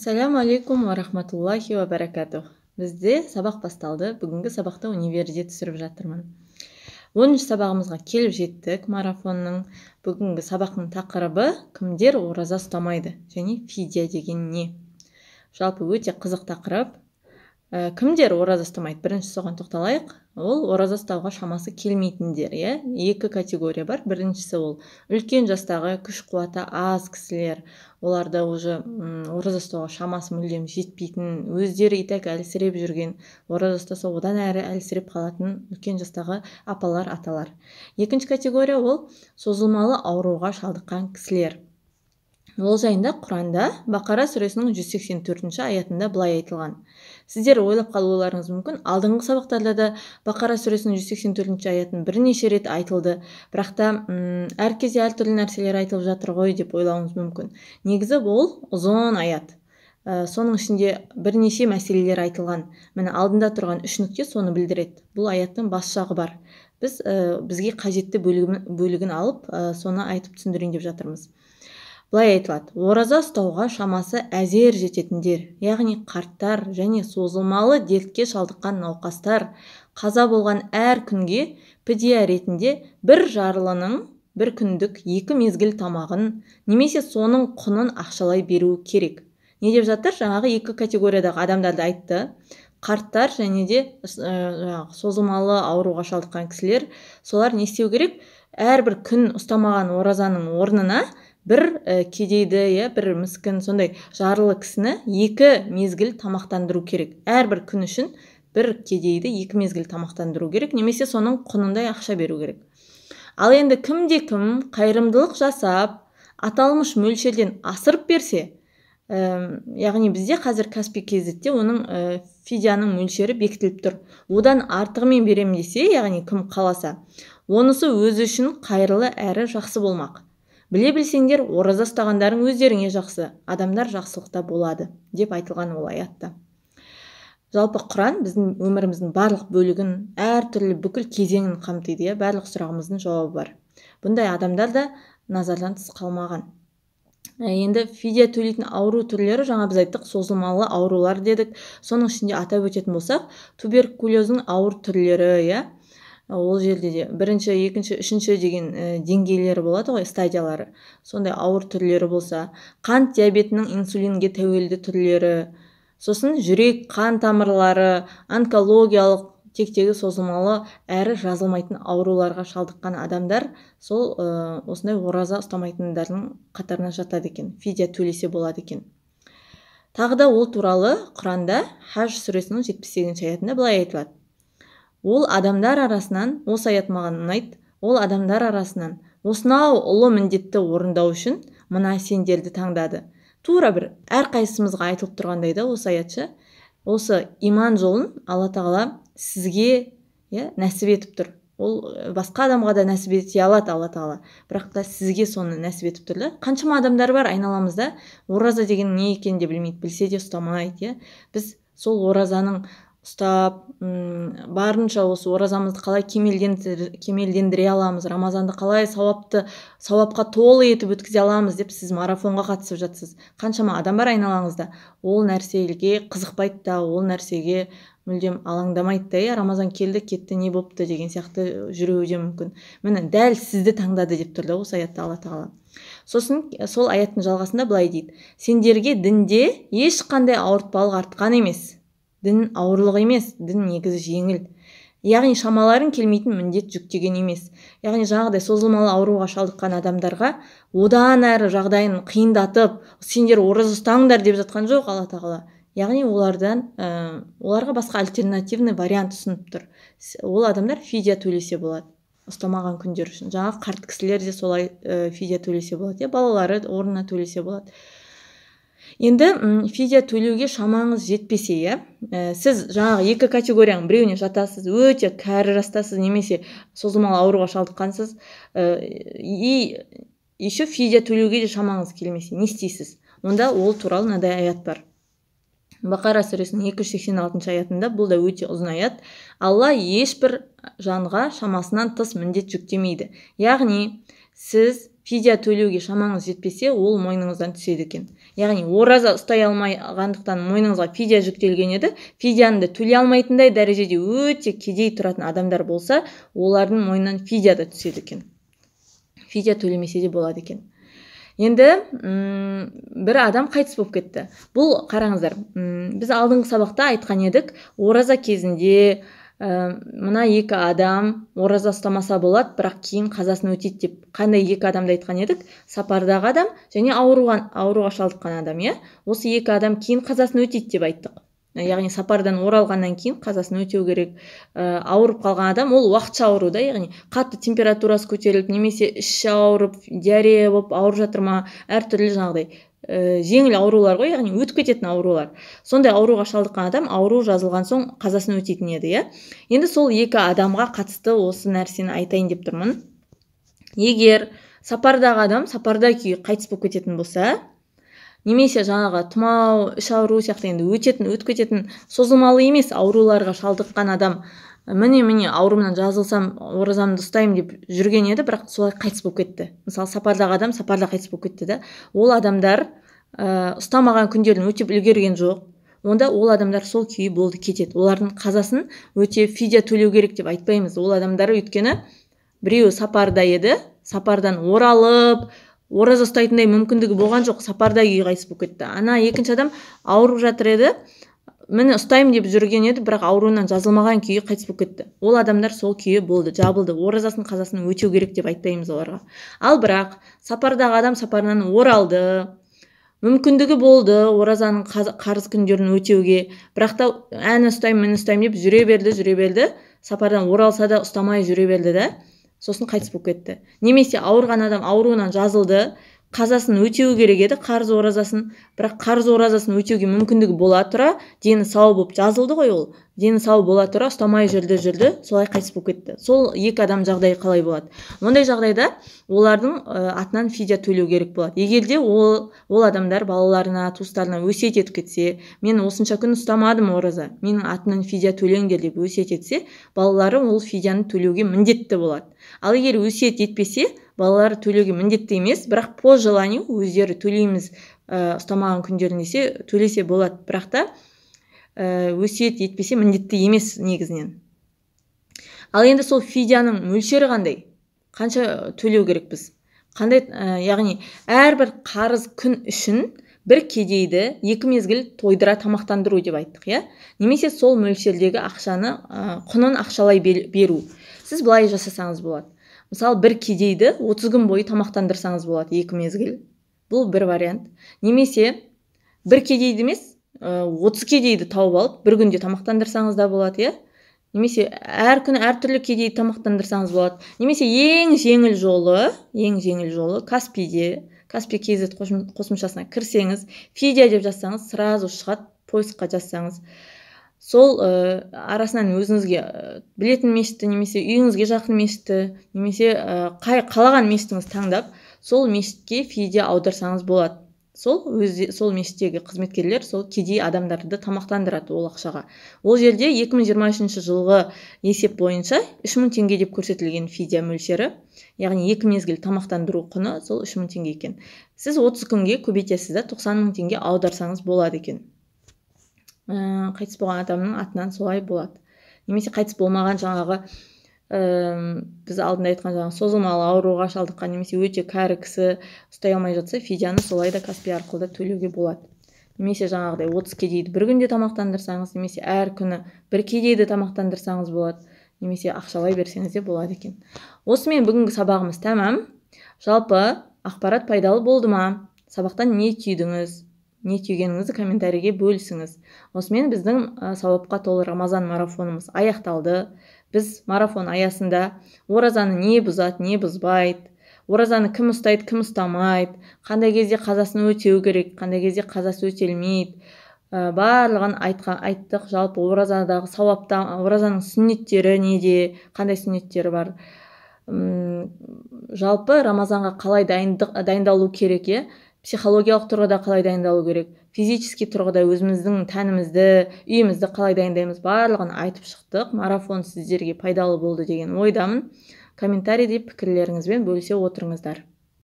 Ассаламу алейкум ва рахматуллахи ва баракатух. Бізде сабақ басталды. Бүгінгі сабақты универде түсіріп жатырмын. 10 сабағымызға келіп жеттік марафонның. Бүгінгі сабақтың тақырыбы кімдер ораза ұстамайды және фидия деген не? Жалпы өте қызық тақырып. Э, кімдер ораза ұстамайды бірінші соған тоқталайық ол ораза ұстауға шамасы келмейтіндер иә екі категория бар біріншісі ол үлкен жастағы күш қуаты аз кісілер оларда уже ораза ұстауға шамасы мүлдем жетпейтін өздері так әлсіреп жүрген ораза ұстаса одан әрі әлсіреп қалатын үлкен жастағы апалар аталар екінші категория ол созылмалы ауруға шалдыққан кісілер ол жайында құранда бақара сүресінің 184 аятында былай айтылған сіздер ойлап қалуларыңыз мүмкін алдыңғы сабақтарда да бақара сүресінің 184 аятын бірнеше рет айтылды бірақ та әр кезде әртүрлі нәрселер айтылып жатыр ғой деп ойлауыңыз мүмкін негізі бұл ұзын аят ә, соның ішінде бірнеше мәселелер айтылған міне алдында тұрған үш нүкте соны білдіреді бұл аяттың бас жағы бар біз ә, бізге қажетті бөлігін, бөлігін алып ә, соны айтып түсіндірейін деп жатырмыз былай айтылады ораза ұстауға шамасы әзер жететіндер яғни қарттар және созылмалы дертке шалдыққан науқастар қаза болған әр күнге підия ретінде бір жарлының бір күндік екі мезгіл тамағын немесе соның құнын ақшалай беруі керек не деп жатыр жаңағы екі категориядағы адамдарды айтты қарттар және де ә, созылмалы ауруға шалдыққан кісілер солар не істеу керек әрбір күн ұстамаған оразаның орнына бір кедейді иә бір міскін сондай жарлы кісіні екі мезгіл тамақтандыру керек әрбір күн үшін бір кедейді екі мезгіл тамақтандыру керек немесе соның құнындай ақша беру керек ал енді кімде кім қайырымдылық жасап аталмыш мөлшерден асырып берсе яғни бізде қазір каспи кезетте оның ә, фидияның мөлшері бекітіліп тұр одан артығымен беремін десе яғни кім қаласа онысы өзі үшін қайырлы әрі жақсы болмақ біле білсеңдер ораза ұстағандарың өздеріңе жақсы адамдар жақсылықта болады деп айтылған ол аятта жалпы құран біздің өміріміздің барлық бөлігін әртүрлі бүкіл кезеңін қамтиды иә барлық сұрағымыздың жауабы бар бұндай адамдар да назардан тыс қалмаған ә, енді фидия төлейтін ауру түрлері жаңа біз айттық созылмалы аурулар дедік соның ішінде атап өтетін болсақ туберкулездің ауыр түрлері иә ол жерде де бірінші екінші үшінші деген деңгейлері болады ғой стадиялары сондай ауыр түрлері болса қант диабетінің инсулинге тәуелді түрлері сосын жүрек қан тамырлары онкологиялық тектегі созылмалы әрі жазылмайтын ауруларға шалдыққан адамдар сол ә, осындай ораза ұстамайтындардың қатарына жатады екен фидия төлесе болады екен тағы да ол туралы құранда хаж сүресінің жетпіс сегізінші аятында былай айтылады ол адамдар арасынан осы аят маған ұнайды ол адамдар арасынан осынау ұлы міндетті орындау үшін мына сендерді таңдады тура бір әрқайсымызға айтылып тұрғандай да осы аят осы иман жолын алла тағала сізге иә нәсіп етіп тұр ол э, басқа адамға да нәсіп ете алады алла тағала бірақ та сізге соны нәсіп етіп тұр да қаншама адамдар бар айналамызда ораза деген не екенін де білмейді білсе де ұстамайды иә біз сол оразаның ұстап м барынша осы оразамызды қалай кемелдендіре аламыз рамазанды қалай сауапты сауапқа толы етіп өткізе аламыз деп сіз марафонға қатысып жатсыз қаншама адам бар айналаңызда ол нәрсеге қызықпайды да ол нәрсеге мүлдем алаңдамайды да иә рамазан келді кетті не болыпты деген сияқты жүруі де мүмкін міне дәл сізді таңдады деп тұр да осы аятта алла тағала сосын сол аяттың жалғасында былай дейді сендерге дінде ешқандай ауыртпалық артқан емес дін ауырлық емес дін негізі жеңіл яғни шамаларын келмейтін міндет жүктеген емес яғни жаңағыдай созылмалы ауруға шалдыққан адамдарға одан әрі жағдайын қиындатып сендер ораза ұстаңдар деп жатқан жоқ алла тағала яғни олардан ә, оларға басқа альтернативный вариант ұсынып тұр ол адамдар фидия төлесе болады ұстамаған күндер үшін жаңағы қарт кісілер де солай ә, фидия төлесе болады иә балалары орнына төлесе болады енді фидия төлеуге шамаңыз жетпесе иә э, сіз жаңағы екі категорияның біреуіне жатасыз өте кәрі жастасыз немесе созылмалы ауруға шалдыққансыз ә, и еще фидия төлеуге де шамаңыз келмесе не істейсіз онда ол туралы мынадай аят бар бақара сүресінің екі жүз сексен аятында бұл да өте ұзын аят алла ешбір жанға шамасынан тыс міндет жүктемейді яғни сіз фидия төлеуге шамаңыз жетпесе ол мойныңыздан түседі екен яғни ораза ұстай алмағандықтан мойныңызға фидия жүктелген еді фидияны да төлей алмайтындай дәрежеде өте кедей тұратын адамдар болса олардың мойнынан фидия да түседі екен фидия төлемесе де болады екен енді ұм, бір адам қайтыс болып кетті бұл қараңыздар ұм, біз алдыңғы сабақта айтқан едік ораза кезінде ә, мына екі адам ораза ұстамаса болады бірақ кейін қазасын өтейді деп қандай екі адамды айтқан едік сапардағы адам және ауырған ауруға шалдыққан адам иә осы екі адам кейін қазасын өтейді деп айттық э, яғни сапардан оралғаннан кейін қазасын өтеу керек ә, ауырып қалған адам ол уақытша ауру да яғни қатты температурасы көтеріліп немесе іші ауырып диарея болып ауырып жатыр ма әртүрлі жаңағыдай ә, жеңіл аурулар ғой яғни өтіп кететін аурулар сондай ауруға шалдыққан адам ауру жазылған соң қазасын өтейтін еді иә енді сол екі адамға қатысты осы нәрсені айтайын деп тұрмын егер сапардағы адам сапарда күйі қайтыс болып кететін болса немесе жаңағы тұмау іш ауру сияқты енді өтетін өтіп кететін созылмалы емес ауруларға шалдыққан адам міне міне ауруымнан жазылсам оразамды ұстаймын деп жүрген еді бірақ солай қайтыс болып кетті мысалы сапардағы адам сапарда қайтыс болып кетті да ол адамдар ә, ұстамаған күндерін өтеп үлгерген жоқ онда ол адамдар сол күйі болды кетеді олардың қазасын өте фидия төлеу керек деп айтпаймыз ол адамдар өйткені біреуі сапарда еді сапардан оралып ораза ұстайтындай мүмкіндігі болған жоқ сапарда күйі қайтыс болып кетті ана екінші адам ауырып жатыр еді міне ұстаймын деп жүрген еді бірақ ауруынан жазылмаған күйі қайтыс болып кетті ол адамдар сол күйі болды жабылды оразасын қазасын өтеу керек деп айтпаймыз оларға ал бірақ сапардағы адам сапарынан оралды мүмкіндігі болды оразаның қарыз күндерін өтеуге бірақ та әні ұстаймын міні ұстаймын деп жүре берді жүре берді сапардан оралса да ұстамай жүре берді да сосын қайтыс болып кетті немесе ауырған адам ауруынан жазылды қазасын өтеу керек еді қарыз оразасын бірақ қарыз оразасын өтеуге мүмкіндігі бола тұра дені сау болып жазылды ғой ол дені сау бола тұра ұстамай жүрді жүрді солай қайтыс болып кетті сол екі адам жағдайы қалай болады ондай жағдайда олардың атынан фидия төлеу керек болады егер де ол ол адамдар балаларына туыстарына өсиет етіп кетсе мен осынша күн ұстамадым ораза менің атымнан фидия төлеңдер деп өсиет етсе балалары ол фидияны төлеуге міндетті болады ал егер өсиет етпесе балалары төлеуге міндетті емес бірақ по желанию өздері төлейміз ұстамаған күндерін десе төлесе болады бірақ та Э, өсиет етпесе міндетті емес негізінен ал енді сол фидияның мөлшері қандай қанша төлеу керек біз қандай ә, яғни әрбір қарыз күн үшін бір кедейді екі мезгіл тойдыра тамақтандыру деп айттық иә немесе сол мөлшердегі ақшаны ә, құнын ақшалай беру сіз былай жасасаңыз болады мысалы бір кедейді 30 күн бойы тамақтандырсаңыз болады екі мезгіл бұл бір вариант немесе бір кедейді емес Э, отыз кедейді тауып алып бір күнде тамақтандырсаңыз да болады иә немесе әр күні әртүрлі кедейді тамақтандырсаңыз болады немесе ең жеңіл жолы ең жеңіл жолы каспиде каспи kz қосымшасына кірсеңіз фидия деп жазсаңыз сразу шығады поискқа жазсаңыз сол ә, арасынан өзіңізге ә, білетін мешітті немесе үйіңізге жақын мешітті немесе қай қалаған мешітіңізді таңдап сол мешітке фидия аударсаңыз болады сол өзі сол мешіттегі қызметкерлер сол кедей адамдарды тамақтандырады ол ақшаға ол жерде 2023 жылғы есеп бойынша 3000 теңге деп көрсетілген фидия мөлшері яғни екі мезгіл тамақтандыру құны сол 3000 теңге екен сіз 30 күнге көбейтесіз да 90 мың теңге аударсаңыз болады екен қайтыс болған адамның атынан солай болады немесе қайтыс болмаған жаңағы біз алдында айтқан жаңағы созылмалы ауруға шалдыққан немесе өте кәрі кісі ұстай алмай жатса фидияны солай да каспи арқылы да төлеуге болады немесе жаңағыдай отыз кедейді бір күнде тамақтандырсаңыз немесе әр күні бір кедейді тамақтандырсаңыз болады немесе ақшалай берсеңіз де болады екен осымен бүгінгі сабағымыз тәмам жалпы ақпарат пайдалы болды ма сабақтан не түйдіңіз не түйгеніңізді комментарийге бөлісіңіз осымен біздің ә, сауапқа толы рамазан марафонымыз аяқталды біз марафон аясында оразаны не бұзады не бұзбайды оразаны кім ұстайды кім ұстамайды қандай кезде қазасын өтеу керек қандай кезде қазасы өтелмейді ә, барлығын айттық жалпы оразадағы сауапта оразаның сүннеттері неде қандай сүннеттері бар Үм, жалпы рамазанға қалай дайындық, дайындалу керек иә психологиялық тұрғыда қалай дайындалу керек физический тұрғыда өзіміздің тәнімізді үйімізді қалай дайындаймыз барлығын айтып шықтық марафон сіздерге пайдалы болды деген ойдамын комментарийде пікірлеріңізбен бөлісе отырыңыздар